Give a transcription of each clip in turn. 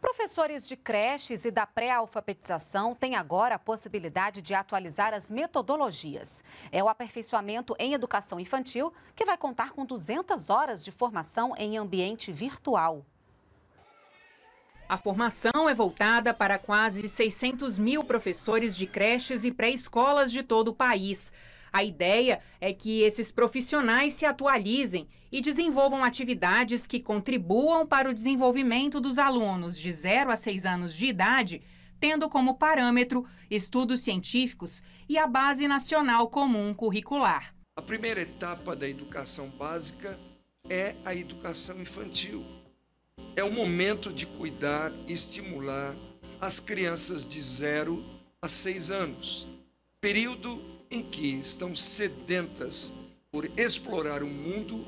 Professores de creches e da pré-alfabetização têm agora a possibilidade de atualizar as metodologias. É o aperfeiçoamento em educação infantil que vai contar com 200 horas de formação em ambiente virtual. A formação é voltada para quase 600 mil professores de creches e pré-escolas de todo o país. A ideia é que esses profissionais se atualizem e desenvolvam atividades que contribuam para o desenvolvimento dos alunos de 0 a 6 anos de idade, tendo como parâmetro estudos científicos e a Base Nacional Comum Curricular. A primeira etapa da educação básica é a educação infantil. É o momento de cuidar e estimular as crianças de 0 a 6 anos período em que estão sedentas por explorar o mundo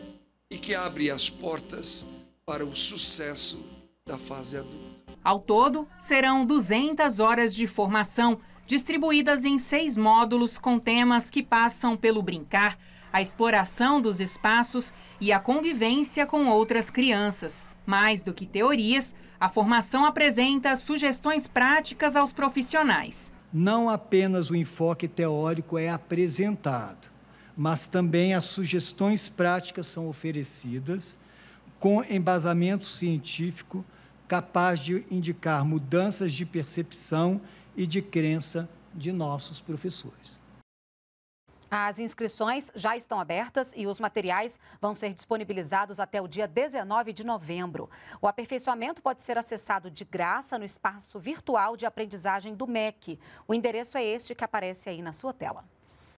e que abre as portas para o sucesso da fase adulta. Ao todo, serão 200 horas de formação, distribuídas em seis módulos com temas que passam pelo brincar, a exploração dos espaços e a convivência com outras crianças. Mais do que teorias, a formação apresenta sugestões práticas aos profissionais não apenas o enfoque teórico é apresentado, mas também as sugestões práticas são oferecidas com embasamento científico capaz de indicar mudanças de percepção e de crença de nossos professores. As inscrições já estão abertas e os materiais vão ser disponibilizados até o dia 19 de novembro. O aperfeiçoamento pode ser acessado de graça no espaço virtual de aprendizagem do MEC. O endereço é este que aparece aí na sua tela.